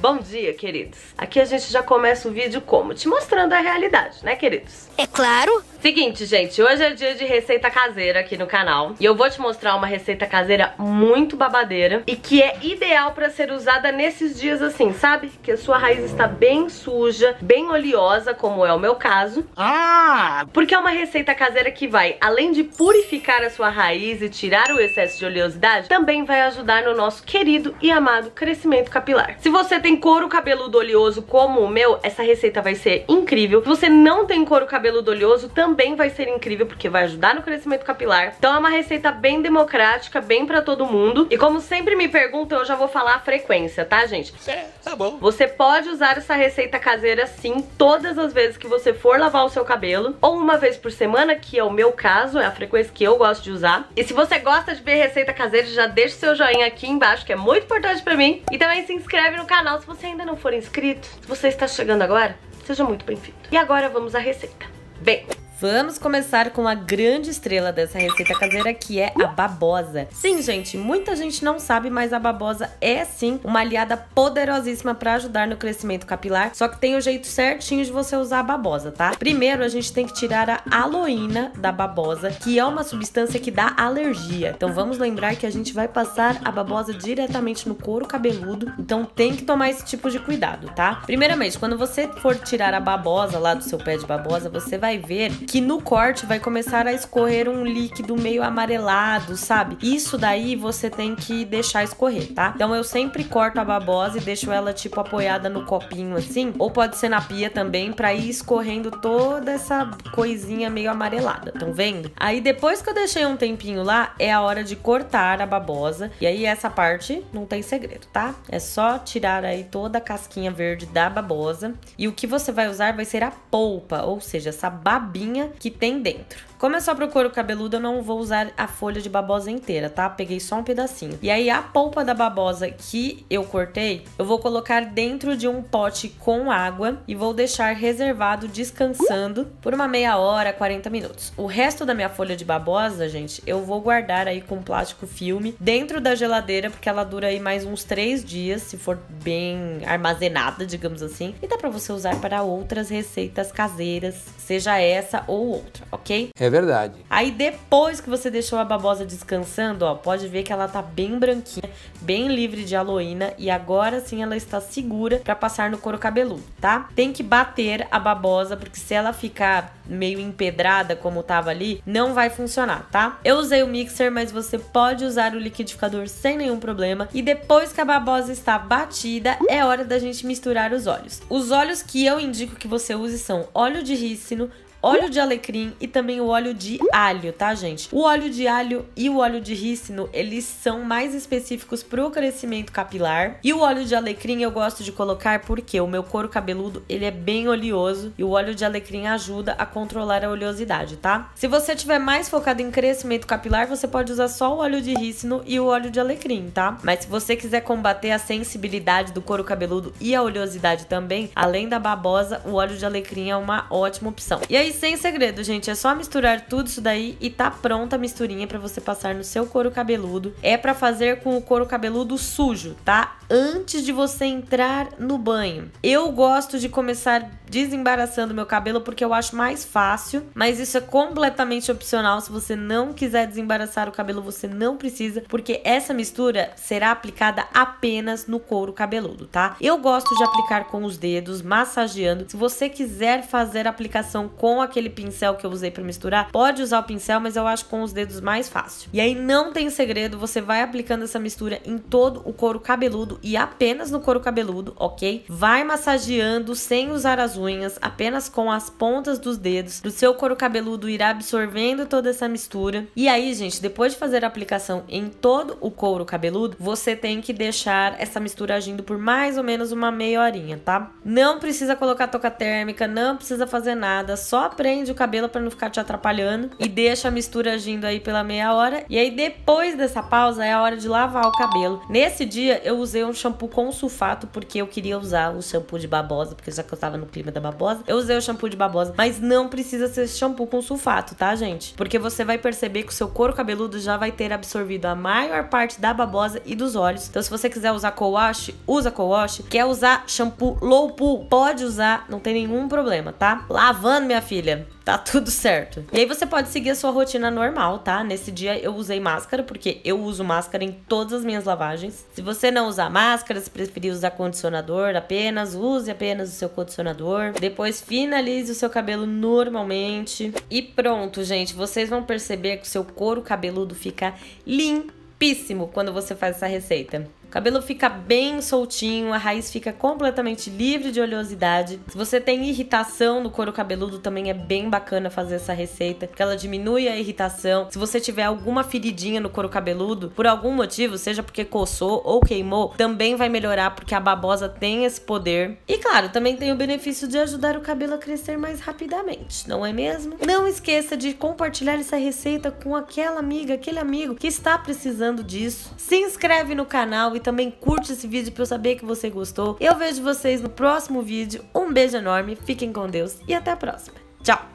Bom dia, queridos. Aqui a gente já começa o vídeo como? Te mostrando a realidade, né, queridos? É claro. Seguinte, gente, hoje é dia de receita caseira aqui no canal e eu vou te mostrar uma receita caseira muito babadeira e que é ideal para ser usada nesses dias assim, sabe? Que a sua raiz está bem suja, bem oleosa, como é o meu caso. Ah! Porque é uma receita caseira que vai, além de purificar a sua raiz e tirar o excesso de oleosidade, também vai ajudar no nosso querido e amado crescimento capilar. Se você tem tem couro cabeludo oleoso como o meu, essa receita vai ser incrível. Se você não tem couro cabeludo oleoso, também vai ser incrível, porque vai ajudar no crescimento capilar. Então é uma receita bem democrática, bem pra todo mundo. E como sempre me perguntam, eu já vou falar a frequência, tá, gente? É, tá bom. Você pode usar essa receita caseira, sim, todas as vezes que você for lavar o seu cabelo, ou uma vez por semana, que é o meu caso, é a frequência que eu gosto de usar. E se você gosta de ver receita caseira, já deixa o seu joinha aqui embaixo, que é muito importante pra mim. E também se inscreve no canal se você ainda não for inscrito, se você está chegando agora, seja muito bem-vindo. E agora vamos à receita. Bem, Vamos começar com a grande estrela dessa receita caseira, que é a babosa. Sim, gente, muita gente não sabe, mas a babosa é sim uma aliada poderosíssima para ajudar no crescimento capilar, só que tem o jeito certinho de você usar a babosa, tá? Primeiro, a gente tem que tirar a aloína da babosa, que é uma substância que dá alergia. Então vamos lembrar que a gente vai passar a babosa diretamente no couro cabeludo, então tem que tomar esse tipo de cuidado, tá? Primeiramente, quando você for tirar a babosa lá do seu pé de babosa, você vai ver que no corte vai começar a escorrer um líquido meio amarelado, sabe? Isso daí você tem que deixar escorrer, tá? Então eu sempre corto a babosa e deixo ela tipo apoiada no copinho assim, ou pode ser na pia também, pra ir escorrendo toda essa coisinha meio amarelada, tão vendo? Aí depois que eu deixei um tempinho lá, é a hora de cortar a babosa, e aí essa parte não tem segredo, tá? É só tirar aí toda a casquinha verde da babosa, e o que você vai usar vai ser a polpa, ou seja, essa babinha que tem dentro. Como é só pro couro cabeludo, eu não vou usar a folha de babosa inteira, tá? Peguei só um pedacinho. E aí a polpa da babosa que eu cortei, eu vou colocar dentro de um pote com água e vou deixar reservado descansando por uma meia hora, 40 minutos. O resto da minha folha de babosa, gente, eu vou guardar aí com plástico filme dentro da geladeira, porque ela dura aí mais uns 3 dias, se for bem armazenada, digamos assim. E dá pra você usar para outras receitas caseiras, seja essa ou outra, ok? É é verdade. Aí depois que você deixou a babosa descansando, ó, pode ver que ela tá bem branquinha, bem livre de aloína e agora sim ela está segura para passar no couro cabeludo, tá? Tem que bater a babosa porque se ela ficar meio empedrada como tava ali, não vai funcionar, tá? Eu usei o mixer, mas você pode usar o liquidificador sem nenhum problema. E depois que a babosa está batida, é hora da gente misturar os óleos. Os óleos que eu indico que você use são óleo de rícino, óleo de alecrim e também o óleo de alho, tá, gente? O óleo de alho e o óleo de rícino, eles são mais específicos pro crescimento capilar. E o óleo de alecrim eu gosto de colocar porque o meu couro cabeludo, ele é bem oleoso e o óleo de alecrim ajuda a controlar a oleosidade, tá? Se você tiver mais focado em crescimento capilar, você pode usar só o óleo de rícino e o óleo de alecrim, tá? Mas se você quiser combater a sensibilidade do couro cabeludo e a oleosidade também, além da babosa, o óleo de alecrim é uma ótima opção. E aí, sem segredo, gente, é só misturar tudo isso daí e tá pronta a misturinha para você passar no seu couro cabeludo. É para fazer com o couro cabeludo sujo, tá? Antes de você entrar no banho. Eu gosto de começar desembaraçando meu cabelo porque eu acho mais fácil, mas isso é completamente opcional. Se você não quiser desembaraçar o cabelo, você não precisa, porque essa mistura será aplicada apenas no couro cabeludo, tá? Eu gosto de aplicar com os dedos, massageando. Se você quiser fazer a aplicação com aquele pincel que eu usei para misturar, pode usar o pincel, mas eu acho com os dedos mais fácil. E aí não tem segredo, você vai aplicando essa mistura em todo o couro cabeludo e apenas no couro cabeludo, ok? Vai massageando sem usar as unhas, apenas com as pontas dos dedos dedos, do seu couro cabeludo irá absorvendo toda essa mistura. E aí, gente, depois de fazer a aplicação em todo o couro cabeludo, você tem que deixar essa mistura agindo por mais ou menos uma meia horinha, tá? Não precisa colocar toca térmica, não precisa fazer nada, só prende o cabelo para não ficar te atrapalhando e deixa a mistura agindo aí pela meia hora. E aí depois dessa pausa é a hora de lavar o cabelo. Nesse dia eu usei um shampoo com sulfato porque eu queria usar o shampoo de babosa, porque já que eu tava no clima da babosa, eu usei o shampoo de babosa, mas não não precisa ser shampoo com sulfato, tá, gente? Porque você vai perceber que o seu couro cabeludo já vai ter absorvido a maior parte da babosa e dos olhos. Então, se você quiser usar co-wash, usa co-wash. Quer usar shampoo low pool, pode usar, não tem nenhum problema, tá? Lavando, minha filha tá tudo certo. E aí você pode seguir a sua rotina normal, tá? Nesse dia eu usei máscara, porque eu uso máscara em todas as minhas lavagens. Se você não usar máscara, se preferir usar condicionador apenas, use apenas o seu condicionador. Depois finalize o seu cabelo normalmente. E pronto, gente. Vocês vão perceber que o seu couro cabeludo fica limpíssimo quando você faz essa receita. O cabelo fica bem soltinho, a raiz fica completamente livre de oleosidade. Se você tem irritação no couro cabeludo, também é bem bacana fazer essa receita, porque ela diminui a irritação. Se você tiver alguma feridinha no couro cabeludo, por algum motivo, seja porque coçou ou queimou, também vai melhorar, porque a babosa tem esse poder. E claro, também tem o benefício de ajudar o cabelo a crescer mais rapidamente, não é mesmo? Não esqueça de compartilhar essa receita com aquela amiga, aquele amigo que está precisando disso. Se inscreve no canal e e também curte esse vídeo para eu saber que você gostou. Eu vejo vocês no próximo vídeo. Um beijo enorme, fiquem com Deus e até a próxima. Tchau!